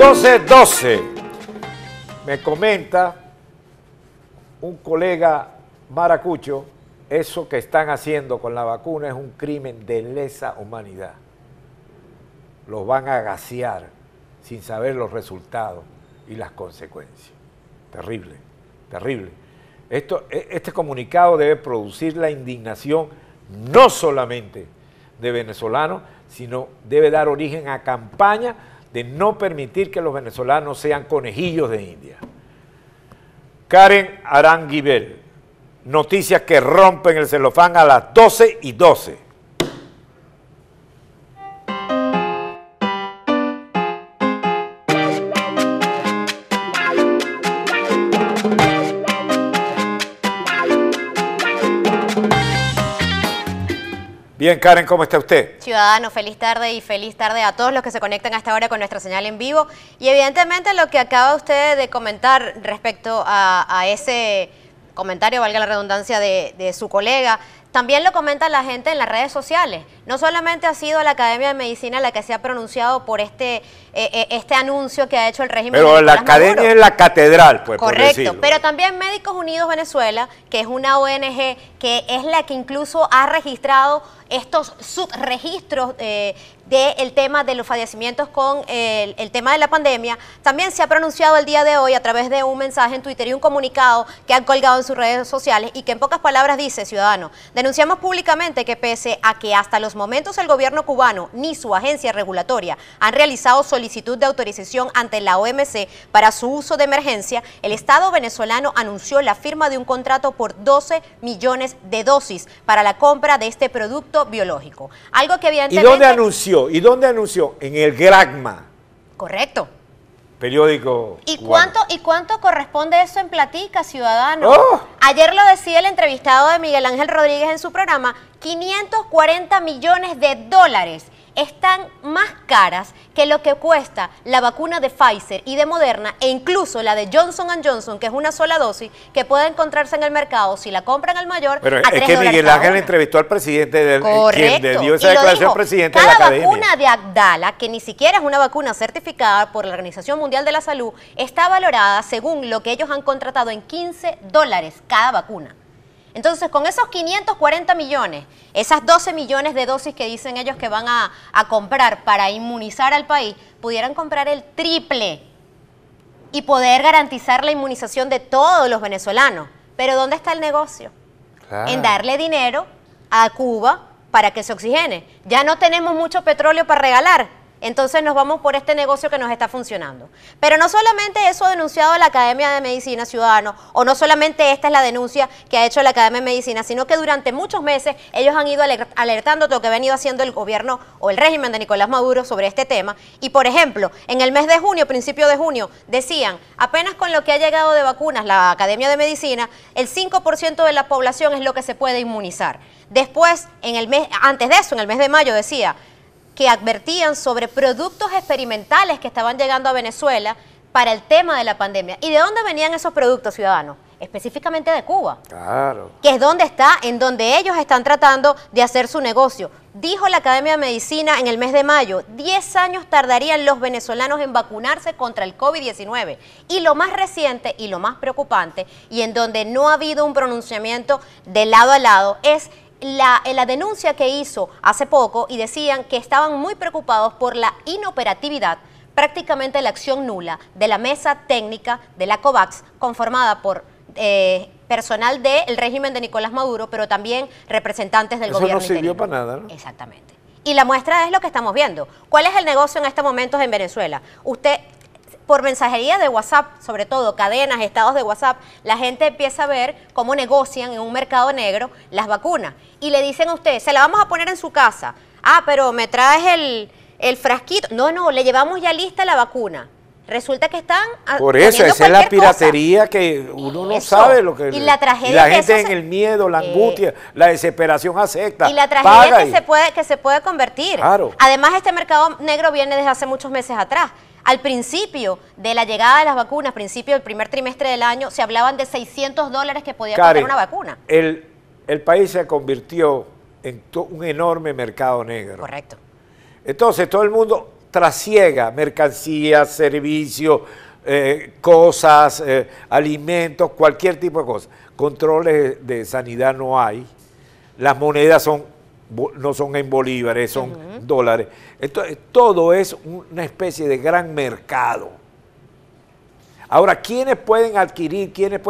12-12. Me comenta un colega maracucho, eso que están haciendo con la vacuna es un crimen de lesa humanidad. Los van a gasear sin saber los resultados y las consecuencias. Terrible, terrible. Esto, e, este comunicado debe producir la indignación no solamente de venezolanos, sino debe dar origen a campañas de no permitir que los venezolanos sean conejillos de India. Karen Aranguibel, noticias que rompen el celofán a las 12 y 12. Bien, Karen, ¿cómo está usted? Ciudadano, feliz tarde y feliz tarde a todos los que se conectan hasta ahora con nuestra señal en vivo. Y evidentemente lo que acaba usted de comentar respecto a, ese comentario, valga la redundancia, de su colega, también lo comenta la gente en las redes sociales. No solamente ha sido la Academia de Medicina la que se ha pronunciado por este, eh, eh, este anuncio que ha hecho el régimen. Pero la Academia es la catedral, pues. Correcto. pero también Médicos Unidos Venezuela, que es una ONG que es la que incluso ha registrado estos subregistros eh, del tema de los fallecimientos con el, el, tema de la pandemia, también se ha pronunciado el día de hoy a través de un mensaje en Twitter y un comunicado que han colgado en sus redes sociales y que en pocas palabras dice, ciudadano, Denunciamos públicamente que pese a que hasta los momentos el gobierno cubano ni su agencia regulatoria han realizado solicitud de autorización ante la OMC para su uso de emergencia, el Estado venezolano anunció la firma de un contrato por 12 millones de dosis para la compra de este producto biológico. Algo que evidentemente... ¿Y dónde anunció? ¿Y dónde anunció? En el Gragma. Correcto periódico. ¿Y cuánto, ¿Y cuánto corresponde eso en platica, ciudadano? ¡Oh! Ayer lo decía el entrevistado de Miguel Ángel Rodríguez en su programa, 540 millones de dólares están más caras que lo que cuesta la vacuna de Pfizer y de Moderna e incluso la de Johnson Johnson, que es una sola dosis, que puede encontrarse en el mercado si la compran al mayor. Pero es que Miguel Ángel entrevistó al presidente del le dio esa declaración presidente de la academia. Cada vacuna de Abdala, que ni siquiera es una vacuna certificada por la Organización Mundial de la Salud, está valorada según lo que ellos han contratado en 15 dólares cada vacuna. Entonces, con esos 540 millones, esas 12 millones de dosis que dicen ellos que van a, comprar para inmunizar al país, pudieran comprar el triple y poder garantizar la inmunización de todos los venezolanos. Pero ¿dónde está el negocio? En darle dinero a Cuba para que se oxigene. Ya no tenemos mucho petróleo para regalar, entonces nos vamos por este negocio que nos está funcionando. Pero no solamente eso ha denunciado la Academia de Medicina Ciudadano, o no solamente esta es la denuncia que ha hecho la Academia de Medicina, sino que durante muchos meses ellos han ido alertando de lo que ha venido haciendo el gobierno o el régimen de Nicolás Maduro sobre este tema. Y por ejemplo, en el mes de junio, principio de junio, decían, apenas con lo que ha llegado de vacunas la Academia de Medicina, el 5% de la población es lo que se puede inmunizar. Después, en el mes, antes de eso, en el mes de mayo, decía, que advertían sobre productos experimentales que estaban llegando a Venezuela para el tema de la pandemia. ¿Y de dónde venían esos productos ciudadanos? Específicamente de Cuba. Claro. Que es donde está, en donde ellos están tratando de hacer su negocio. Dijo la Academia de Medicina en el mes de mayo, 10 años tardarían los venezolanos en vacunarse contra el COVID-19. Y lo más reciente y lo más preocupante, y en donde no ha habido un pronunciamiento de lado a lado, es la, la denuncia que hizo hace poco y decían que estaban muy preocupados por la inoperatividad prácticamente la acción nula de la mesa técnica de la COVAX, conformada por eh, personal del régimen de Nicolás Maduro, pero también representantes del gobierno. Eso no sirvió para nada, ¿no? Exactamente. Y la muestra es lo que estamos viendo. ¿Cuál es el negocio en estos momentos en Venezuela? Usted por mensajería de WhatsApp, sobre todo cadenas, estados de WhatsApp, la gente empieza a ver cómo negocian en un mercado negro las vacunas. Y le dicen a usted, se la vamos a poner en su casa. Ah, pero me traes el, frasquito. No, no, le llevamos ya lista la vacuna resulta que están ah, por eso esa es la piratería que uno no sabe lo que y la tragedia y la gente en el miedo la eh, angustia la desesperación acepta y la tragedia que se puede que se puede convertir además este mercado negro viene desde hace muchos meses atrás al principio de la llegada de las vacunas, principio del primer trimestre del año, se hablaban de 600 dólares que podía pagar una vacuna. El, el país se convirtió en un enorme mercado negro. Correcto. Entonces todo el mundo trasiega mercancías, servicios, eh, cosas, eh, alimentos, cualquier tipo de cosas. Controles de sanidad no hay. Las monedas son no son en bolívares, son dólares. Entonces, todo es una especie de gran mercado. Ahora, ¿quiénes pueden adquirir? ¿Quiénes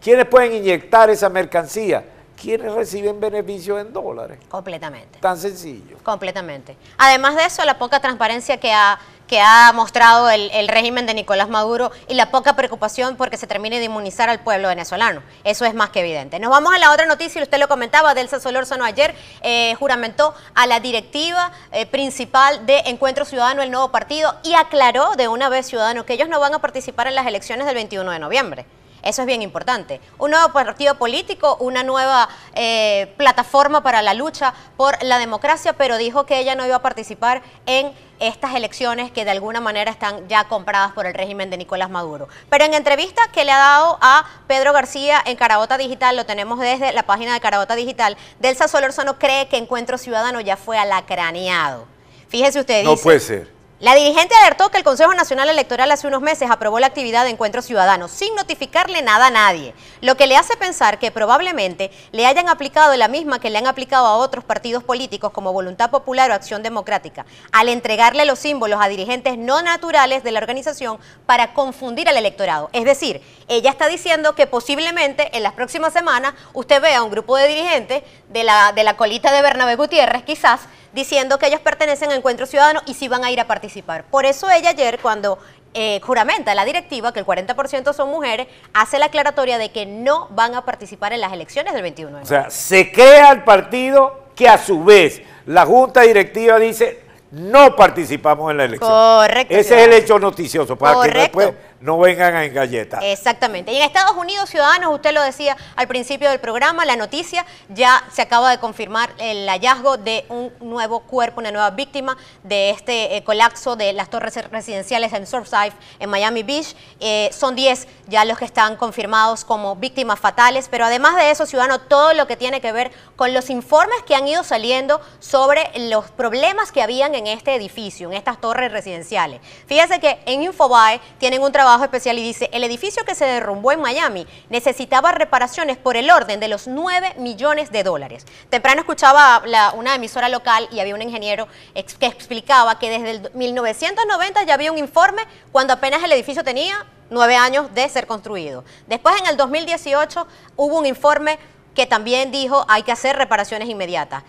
¿quiénes pueden inyectar esa mercancía? quienes reciben beneficios en dólares. Completamente. Tan sencillo. Completamente. Además de eso, la poca transparencia que ha, que ha mostrado el, régimen de Nicolás Maduro y la poca preocupación porque se termine de inmunizar al pueblo venezolano. Eso es más que evidente. Nos vamos a la otra noticia, y usted lo comentaba, Delsa Solórzano ayer eh, juramentó a la directiva eh, principal de Encuentro Ciudadano, el nuevo partido, y aclaró de una vez, Ciudadano, que ellos no van a participar en las elecciones del 21 de noviembre. Eso es bien importante. Un nuevo partido político, una nueva eh, plataforma para la lucha por la democracia, pero dijo que ella no iba a participar en estas elecciones que de alguna manera están ya compradas por el régimen de Nicolás Maduro. Pero en entrevista que le ha dado a Pedro García en Carabota Digital, lo tenemos desde la página de Carabota Digital, Delsa Solorzano cree que Encuentro Ciudadano ya fue alacraneado. Fíjese usted, No puede ser. La dirigente alertó que el Consejo Nacional Electoral hace unos meses aprobó la actividad de encuentros ciudadanos sin notificarle nada a nadie, lo que le hace pensar que probablemente le hayan aplicado la misma que le han aplicado a otros partidos políticos como Voluntad Popular o Acción Democrática, al entregarle los símbolos a dirigentes no naturales de la organización para confundir al electorado. Es decir, ella está diciendo que posiblemente en las próximas semanas usted vea un grupo de dirigentes de la, de la colita de Bernabé Gutiérrez quizás diciendo que ellas pertenecen a Encuentro Ciudadano y si van a ir a participar. Por eso ella ayer, cuando eh, juramenta la directiva, que el 40% son mujeres, hace la aclaratoria de que no van a participar en las elecciones del 21 de O sea, se crea el partido que a su vez la junta directiva dice no participamos en la elección. Correcto. Ese es el hecho noticioso, para que no vengan en galletas. Exactamente. Y en Estados Unidos, ciudadanos, usted lo decía al principio del programa, la noticia, ya se acaba de confirmar el hallazgo de un nuevo cuerpo, una nueva víctima de este eh, colapso de las torres residenciales en Surfside, en Miami Beach. Eh, son 10 ya los que están confirmados como víctimas fatales, pero además de eso, ciudadanos todo lo que tiene que ver con los informes que han ido saliendo sobre los problemas que habían en este edificio, en estas torres residenciales. Fíjese que en Infobae tienen un trabajo especial y dice, el edificio que se derrumbó en Miami necesitaba reparaciones por el orden de los 9 millones de dólares. Temprano escuchaba una emisora local y había un ingeniero que explicaba que desde el 1990 ya había un informe cuando apenas el edificio tenía 9 años de ser construido. Después en el 2018 hubo un informe que también dijo hay que hacer reparaciones inmediatas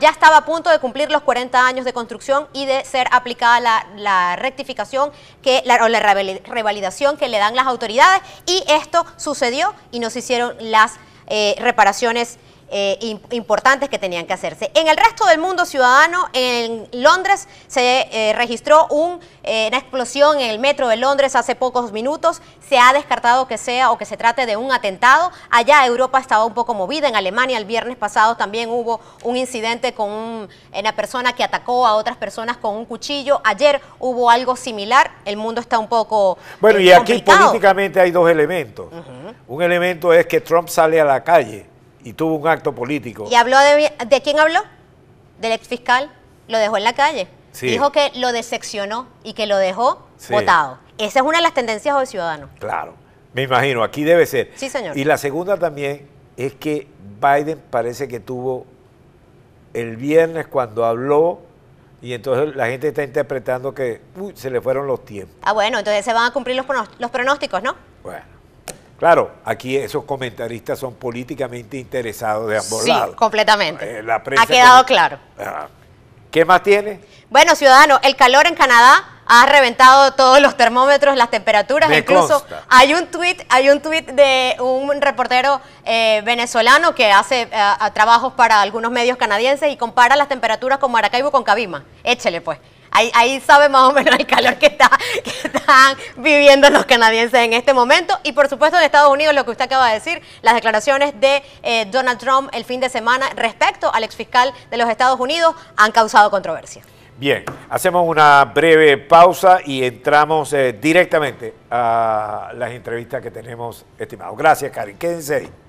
ya estaba a punto de cumplir los 40 años de construcción y de ser aplicada la, rectificación que, la, o la revalidación que le dan las autoridades y esto sucedió y nos hicieron las eh, reparaciones eh, importantes que tenían que hacerse. En el resto del mundo ciudadano, en Londres se eh, registró un, eh, una explosión en el metro de Londres hace pocos minutos. Se ha descartado que sea o que se trate de un atentado. Allá Europa estaba un poco movida. En Alemania el viernes pasado también hubo un incidente con una persona que atacó a otras personas con un cuchillo. Ayer hubo algo similar. El mundo está un poco... Bueno, y aquí políticamente hay dos elementos. Un elemento es que Trump sale a la calle y tuvo un acto político. ¿Y habló de, de quién habló? Del ex fiscal Lo dejó en la calle. Dijo que lo decepcionó y que lo dejó votado. Esa es una de las tendencias hoy ciudadano. Claro, me imagino, aquí debe ser. Sí, señor. Y la segunda también es que Biden parece que tuvo el viernes cuando habló y entonces la gente está interpretando que se le fueron los tiempos. Ah, bueno, entonces se van a cumplir los, pronósticos, ¿no? Bueno. Claro, aquí esos comentaristas son políticamente interesados de ambos lados. Sí, completamente. Eh, ha quedado claro. Ah. ¿Qué más tiene? Bueno, ciudadano, el calor en Canadá ha reventado todos los termómetros, las temperaturas, incluso hay un tweet, hay un tweet de un reportero eh, venezolano que hace eh, trabajos para algunos medios canadienses y compara las temperaturas con Maracaibo con Cabima. Échele pues ahí, sabe más o menos el calor que, están viviendo los canadienses en este momento. Y por supuesto en Estados Unidos, lo que usted acaba de decir, las declaraciones de eh, Donald Trump el fin de semana respecto al exfiscal de los Estados Unidos han causado controversia. Bien, hacemos una breve pausa y entramos eh, directamente a las entrevistas que tenemos estimados. Gracias, Karen. Quédense ahí.